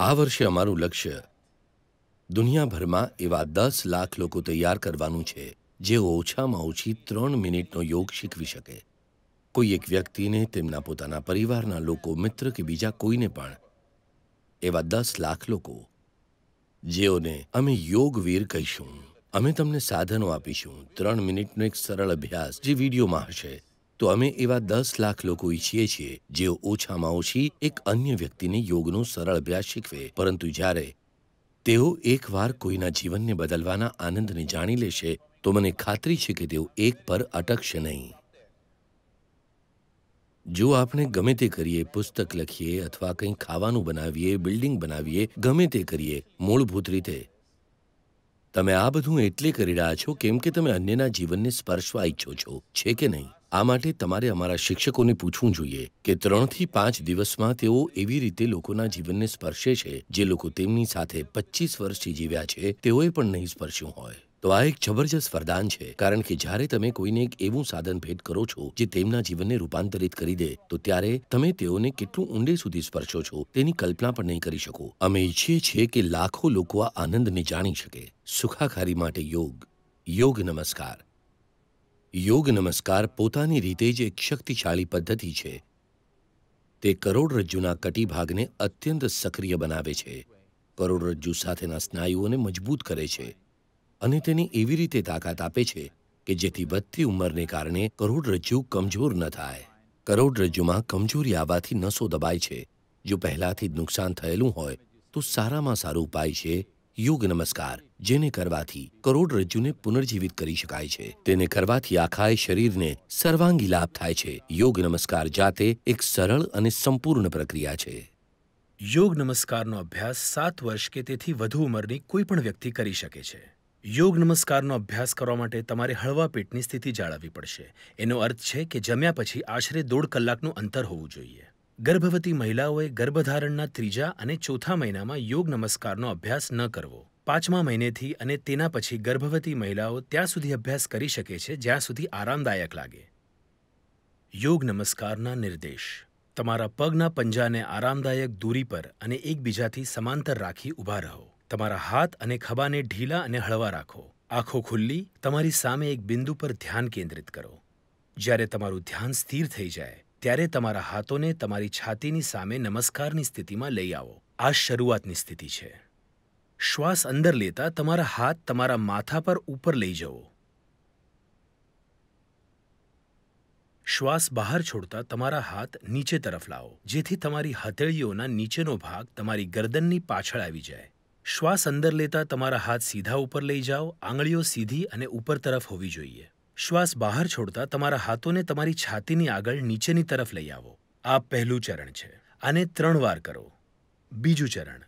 આ વર્ષે અમારું લક્ષ્ય દુનિયાભરમાં એવા દસ લાખ લોકો તૈયાર કરવાનું છે જે ઓછામાં ઓછી ત્રણ મિનિટનો યોગ શીખવી શકે કોઈ એક વ્યક્તિને તેમના પોતાના પરિવારના લોકો મિત્ર કે બીજા કોઈને પણ એવા દસ લાખ લોકો જેઓને અમે યોગવીર કહીશું અમે તમને સાધનો આપીશું ત્રણ મિનિટનો એક સરળ અભ્યાસ જે વિડીયોમાં હશે તો અમે એવા દસ લાખ લોકો ઈચ્છીએ છીએ જેઓ ઓછામાં ઓછી એક અન્ય વ્યક્તિને યોગનો સરળ અભ્યાસ શીખવે પરંતુ જ્યારે તેઓ એકવાર કોઈના જીવનને બદલવાના આનંદને જાણી લેશે તો મને ખાતરી છે કે તેઓ એક પર અટકશે નહીં જો આપણે ગમે તે કરીએ પુસ્તક લખીએ અથવા કંઈ ખાવાનું બનાવીએ બિલ્ડિંગ બનાવીએ ગમે તે કરીએ મૂળભૂત રીતે તમે આ બધું એટલે કરી રહ્યા છો કેમ કે તમે અન્યના જીવનને સ્પર્શવા ઈચ્છો છો છે કે નહીં આ માટે તમારે અમારા શિક્ષકોને પૂછવું જોઈએ કે ત્રણથી પાંચ દિવસમાં તેઓ એવી રીતે લોકોના જીવનને સ્પર્શે છે જે લોકો તેમની સાથે પચીસ વર્ષથી જીવ્યા છે તેઓએ પણ નહીં સ્પર્શ્યું હોય તો આ એક જબરજસ્ત વરદાન છે કારણ કે જ્યારે તમે કોઈને એક એવું સાધન ભેટ કરો છો જે તેમના જીવનને રૂપાંતરિત કરી દે તો ત્યારે તમે તેઓને કેટલું ઊંડે સુધી સ્પર્શો છો તેની કલ્પના પણ નહીં કરી શકો અમે ઈચ્છીએ છીએ કે લાખો લોકો આ આનંદને જાણી શકે સુખાકારી માટે યોગ યોગ નમસ્કાર યોગ નમસ્કાર પોતાની રીતે જ એક શક્તિશાળી પદ્ધતિ છે તે કરોડરજ્જુના કટિભાગને અત્યંત સક્રિય બનાવે છે કરોડરજ્જુ સાથેના સ્નાયુઓને મજબૂત કરે છે અને તેની એવી રીતે તાકાત આપે છે કે જેથી વધતી ઉંમરને કારણે કરોડરજ્જુ કમજોર ન થાય કરોડરજ્જુમાં કમજોરી આવવાથી નસો દબાય છે જો પહેલાંથી જ નુકસાન થયેલું હોય તો સારામાં સારો ઉપાય છે યોગ નમસ્કાર જેને કરવાથી કરોડરજ્જુને પુનર્જીવિત કરી શકાય છે તેને કરવાથી આખાય શરીરને સર્વાંગી લાભ થાય છે યોગ નમસ્કાર જાતે એક સરળ અને સંપૂર્ણ પ્રક્રિયા છે યોગ નમસ્કારનો અભ્યાસ સાત વર્ષ કે તેથી વધુ ઉંમરની કોઈ પણ વ્યક્તિ કરી શકે છે યોગ નમસ્કારનો અભ્યાસ કરવા માટે તમારે હળવા પેટની સ્થિતિ જાળવવી પડશે એનો અર્થ છે કે જમ્યા પછી આશરે દોઢ કલાકનું અંતર હોવું જોઈએ ગર્ભવતી મહિલાઓએ ગર્ભધારણના ત્રીજા અને ચોથા મહિનામાં યોગ નમસ્કારનો અભ્યાસ ન કરવો પાંચમા મહિનેથી અને તેના પછી ગર્ભવતી મહિલાઓ ત્યાં સુધી અભ્યાસ કરી શકે છે જ્યાં સુધી આરામદાયક લાગે યોગ નમસ્કારના નિર્દેશ તમારા પગના પંજાને આરામદાયક દૂરી પર અને એકબીજાથી સમાંતર રાખી ઊભા રહો તમારા હાથ અને ખભાને ઢીલા અને હળવા રાખો આંખો ખુલ્લી તમારી સામે એક બિંદુ પર ધ્યાન કેન્દ્રિત કરો જ્યારે તમારું ધ્યાન સ્થિર થઈ જાય ત્યારે તમારા હાથોને તમારી છાતીની સામે નમસ્કારની સ્થિતિમાં લઈ આવો આ શરૂઆતની સ્થિતિ છે શ્વાસ અંદર લેતા તમારા હાથ તમારા માથા પર ઉપર લઈ જવો શ્વાસ બહાર છોડતા તમારા હાથ નીચે તરફ લાવો જેથી તમારી હથેળીઓના નીચેનો ભાગ તમારી ગરદનની પાછળ આવી જાય શ્વાસ અંદર લેતા તમારા હાથ સીધા ઉપર લઈ જાઓ આંગળીઓ સીધી અને ઉપર તરફ હોવી જોઈએ શ્વાસ બહાર છોડતા તમારા હાથોને તમારી છાતીની આગળ નીચેની તરફ લઈ આવો આ પહેલું ચરણ છે આને ત્રણ વાર કરો બીજું ચરણ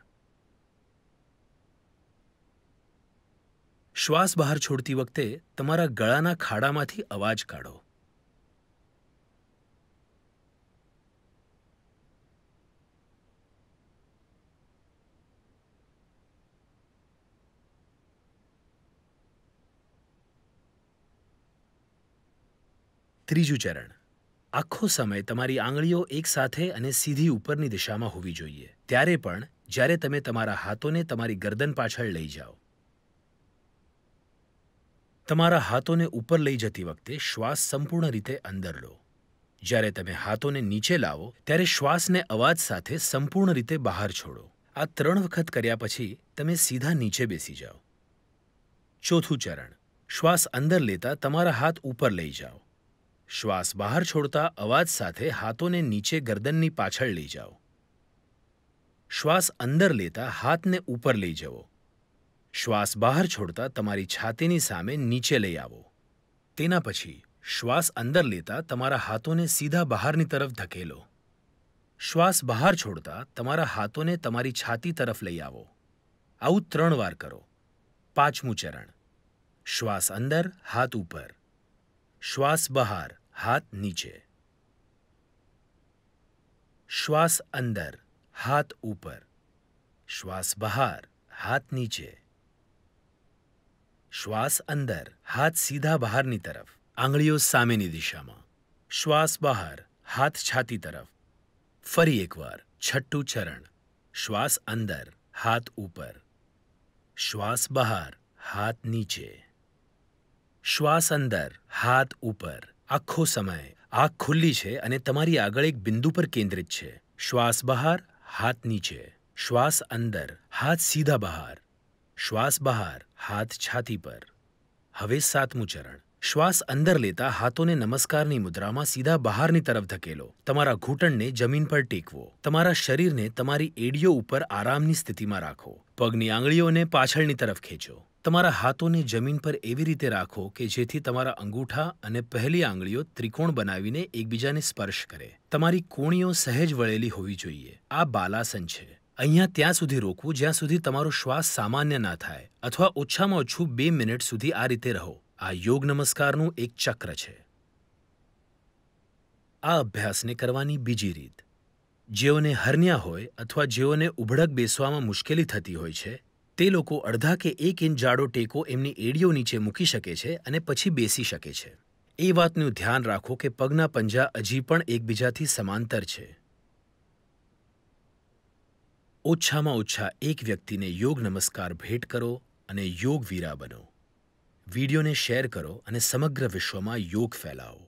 શ્વાસ બહાર છોડતી વખતે તમારા ગળાના ખાડામાંથી અવાજ કાઢો ત્રીજું ચરણ આખો સમય તમારી આંગળીઓ એકસાથે અને સીધી ઉપરની દિશામાં હોવી જોઈએ ત્યારે પણ જ્યારે તમે તમારા હાથોને તમારી ગરદન પાછળ લઈ જાઓ તમારા હાથોને ઉપર લઈ જતી વખતે શ્વાસ સંપૂર્ણ રીતે અંદર લો જ્યારે તમે હાથોને નીચે લાવો ત્યારે શ્વાસને અવાજ સાથે સંપૂર્ણ રીતે બહાર છોડો આ ત્રણ વખત કર્યા પછી તમે સીધા નીચે બેસી જાઓ ચોથું ચરણ શ્વાસ અંદર લેતા તમારા હાથ ઉપર લઈ જાઓ શ્વાસ બહાર છોડતા અવાજ સાથે હાથોને નીચે ગરદનની પાછળ લઈ જાઓ શ્વાસ અંદર લેતા હાથને ઉપર લઈ જવો શ્વાસ બહાર છોડતા તમારી છાતીની સામે નીચે લઈ આવો તેના પછી શ્વાસ અંદર લેતા તમારા હાથોને સીધા બહારની તરફ ધકેલો શ્વાસ બહાર છોડતા તમારા હાથોને તમારી છાતી તરફ લઈ આવો આવું ત્રણ વાર કરો પાંચમું ચરણ શ્વાસ અંદર હાથ ઉપર શ્વાસ બહાર हाथ नीचे श्वास अंदर हाथ ऊपर श्वास बाहर हाथ नीचे શ્વાસ અંદર હાથ સીધા બહારની તરફ આંગળીઓ સામેની દિશામાં શ્વાસ બહાર હાથ છાતી તરફ ફરી એકવાર છઠ્ઠું ચરણ શ્વાસ અંદર હાથ ઉપર શ્વાસ બહાર હાથ નીચે શ્વાસ અંદર હાથ ઉપર આખો સમય આંખ ખુલ્લી છે અને તમારી આગળ એક બિંદુ પર કેન્દ્રિત છે શ્વાસ બહાર હાથ નીચે શ્વાસ અંદર હાથ સીધા બહાર શ્વાસ બહાર હાથ છાતી પર હવે સાતમું ચરણ શ્વાસ અંદર લેતા હાથોને નમસ્કારની મુદ્રામાં સીધા બહારની તરફ ધકેલો તમારા ઘૂંટણને જમીન પર ટેકવો તમારા શરીરને તમારી એડીઓ ઉપર આરામની સ્થિતિમાં રાખો પગની આંગળીઓને પાછળની તરફ ખેંચો તમારા હાથોને જમીન પર એવી રીતે રાખો કે જેથી તમારા અંગૂઠા અને પહેલી આંગળીઓ ત્રિકોણ બનાવીને એકબીજાને સ્પર્શ કરે તમારી કોણીઓ સહેજ વળેલી હોવી જોઈએ આ બાલાસન છે અહીંયા ત્યાં સુધી રોકવું જ્યાં સુધી તમારો શ્વાસ સામાન્ય ના થાય અથવા ઓછામાં ઓછું બે મિનિટ સુધી આ રીતે રહો આ યોગ નમસ્કારનું એક ચક્ર છે આ અભ્યાસને કરવાની બીજી રીત જેઓને હર્નિયા હોય અથવા જેઓને ઉભડક બેસવામાં મુશ્કેલી થતી હોય છે તે લોકો અડધા કે એક ઇંચ જાડો ટેકો એમની એડીઓ નીચે મૂકી શકે છે અને પછી બેસી શકે છે એ વાતનું ધ્યાન રાખો કે પગના પંજા હજી પણ એકબીજાથી સમાંતર છે ઓછામાં ઓછા એક વ્યક્તિને યોગ નમસ્કાર ભેટ કરો અને યોગ વીરા બનો વિડીયોને શેર કરો અને સમગ્ર વિશ્વમાં યોગ ફેલાવો